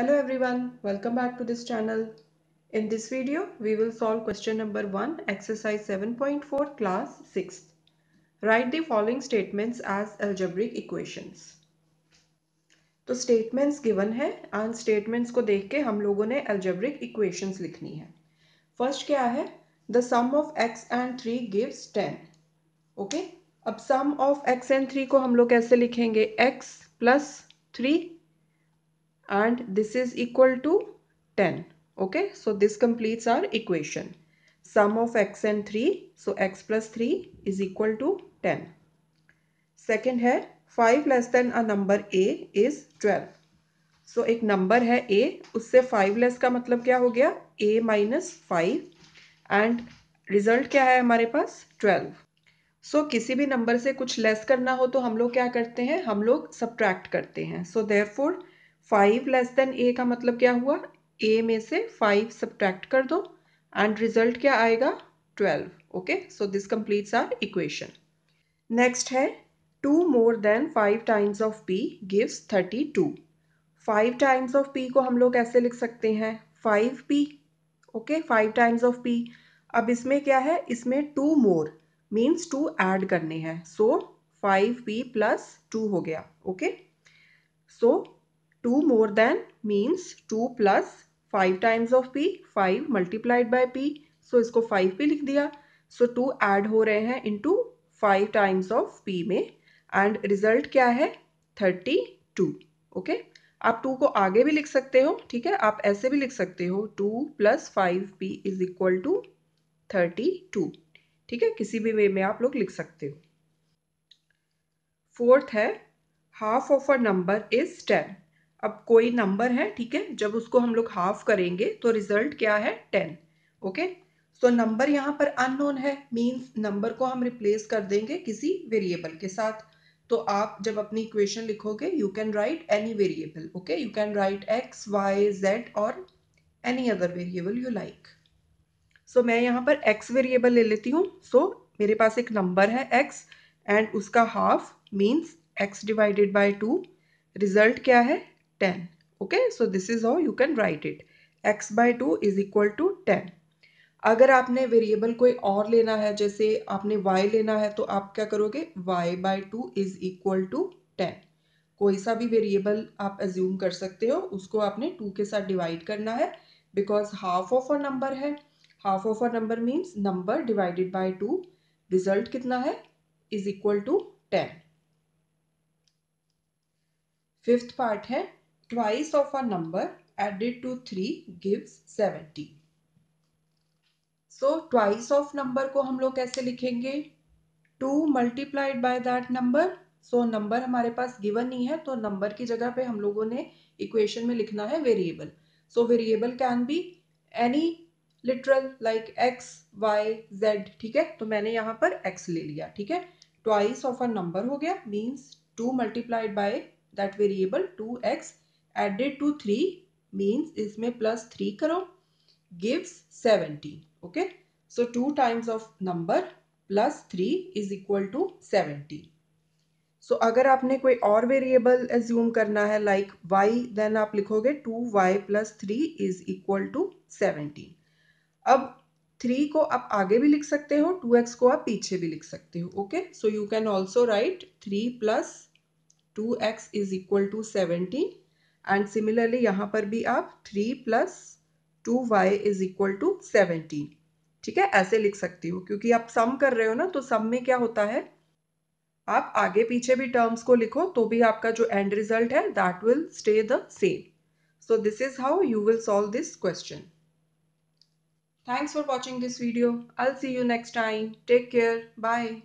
Hello everyone, welcome back to this channel. In this video, we will solve question number 1, exercise 7.4, class 6th. Write the following statements as algebraic equations. तो statements given है and statements को देख के हम लोगों ने algebraic equations लिखनी है First क्या है The sum of x and 3 gives 10. Okay okay? अब sum of x and 3 को हम लोग कैसे लिखेंगे x plus three and this is equal to 10 okay so this completes our equation sum of x and 3 so x plus 3 is equal to 10 second है five less than a number a is twelve so एक नंबर है ए उससे five less का मतलब क्या हो गया a minus five end result क्या है हमारे पास ट्वेल्व सो so, किसी भी नंबर से कुछ लेस करना हो तो हम लोग क्या करते हैं हम लोग सब्ट्रैक्ट करते हैं so therefore five less than a का मतलब क्या हुआ ए में से फाइव सब्ट्रैक्ट कर दो एंड रिजल्ट क्या आएगा twelve okay so this completes our equation next है two more than five times of p gives thirty two five times of p को हम लोग ऐसे लिख सकते हैं five p okay five times of p अब इसमें क्या है इसमें two more means two add करने हैं so five p plus two हो गया okay so two more than means two plus five times of p five multiplied by p so इसको फाइव पी लिख दिया सो टू एड हो रहे हैं इन two five times of p में एंड रिजल्ट क्या है थर्टी टू ओके आप टू को आगे भी लिख सकते हो ठीक है आप ऐसे भी लिख सकते हो two plus five p is equal to thirty two ठीक है किसी भी वे में आप लोग लिख सकते हो फोर्थ है half of a number is ten अब कोई नंबर है ठीक है जब उसको हम लोग हाफ करेंगे तो रिजल्ट क्या है टेन ओके सो नंबर यहाँ पर अननोन है मीन्स नंबर को हम रिप्लेस कर देंगे किसी वेरिएबल के साथ तो आप जब अपनी इक्वेशन लिखोगे you can write any variable okay you can write X Y Z और any other variable you like so मैं यहाँ पर एक्स वेरिएबल ले लेती हूँ सो so, मेरे पास एक नंबर है एक्स एंड उसका half means X divided by two result क्या है ten okay so this is how you can write it X by two is equal to ten अगर आपने वेरिएबल कोई और लेना है जैसे आपने y लेना है तो आप क्या करोगे y by two is equal to ten कोई सा भी वेरिएबल आप एज्यूम कर सकते हो उसको आपने टू के साथ डिवाइड करना है because half of a number है half of a number means number divided by two result कितना है is equal to ten fifth part है Twice of a number added to 3 gives 70. So twice of number को हम लोग कैसे लिखेंगे 2 multiplied by that number. So number हमारे पास given नहीं है तो number की जगह पे हम लोगों ने equation में लिखना है variable. So variable can be any literal like x, y, z. ठीक है तो मैंने यहाँ पर x ले लिया ठीक है twice of a number हो गया means 2 multiplied by that variable 2x added to three means इसमें प्लस थ्री करो gives seventeen okay so two times of number plus three is equal to seventeen so अगर आपने कोई और variable assume करना है लाइक वाई देन आप लिखोगे two Y plus three is equal to seventeen अब थ्री को आप आगे भी लिख सकते हो टू एक्स को आप पीछे भी लिख सकते हो okay so you can also write three plus two X is equal to seventeen and similarly यहाँ पर भी आप three plus two Y is equal to seventeen ठीक है ऐसे लिख सकती हो क्योंकि आप सम कर रहे हो ना तो सम में क्या होता है आप आगे पीछे भी टर्म्स को लिखो तो भी आपका जो एंड रिजल्ट है that will stay the same so this is how you will solve this question thanks for watching this video i'll see you next time take care bye